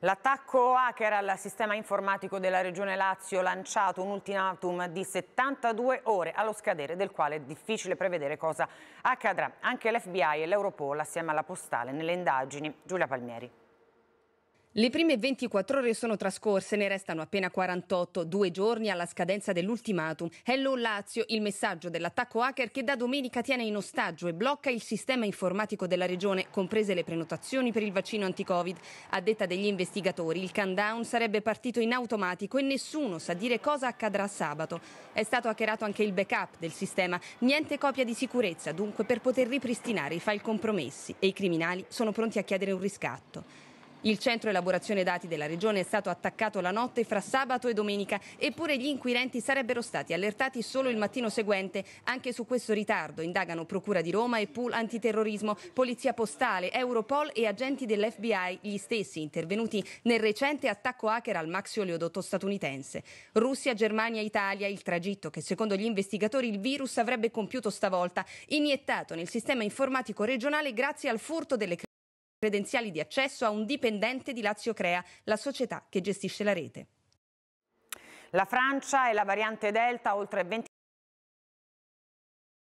L'attacco hacker al sistema informatico della Regione Lazio lanciato un ultimatum di 72 ore allo scadere del quale è difficile prevedere cosa accadrà. Anche l'FBI e l'Europol assieme alla Postale nelle indagini. Giulia Palmieri. Le prime 24 ore sono trascorse, ne restano appena 48, due giorni alla scadenza dell'ultimatum. Hello Lazio, il messaggio dell'attacco hacker che da domenica tiene in ostaggio e blocca il sistema informatico della regione, comprese le prenotazioni per il vaccino anti-Covid. A detta degli investigatori, il countdown sarebbe partito in automatico e nessuno sa dire cosa accadrà sabato. È stato hackerato anche il backup del sistema, niente copia di sicurezza, dunque per poter ripristinare i file compromessi e i criminali sono pronti a chiedere un riscatto. Il centro elaborazione dati della regione è stato attaccato la notte fra sabato e domenica, eppure gli inquirenti sarebbero stati allertati solo il mattino seguente. Anche su questo ritardo indagano Procura di Roma e Pool Antiterrorismo, Polizia Postale, Europol e agenti dell'FBI, gli stessi intervenuti nel recente attacco hacker al maxi oleodotto statunitense. Russia, Germania, Italia, il tragitto che secondo gli investigatori il virus avrebbe compiuto stavolta, iniettato nel sistema informatico regionale grazie al furto delle credenziali di accesso a un dipendente di Lazio Crea, la società che gestisce la rete. La Francia e la variante Delta, oltre 20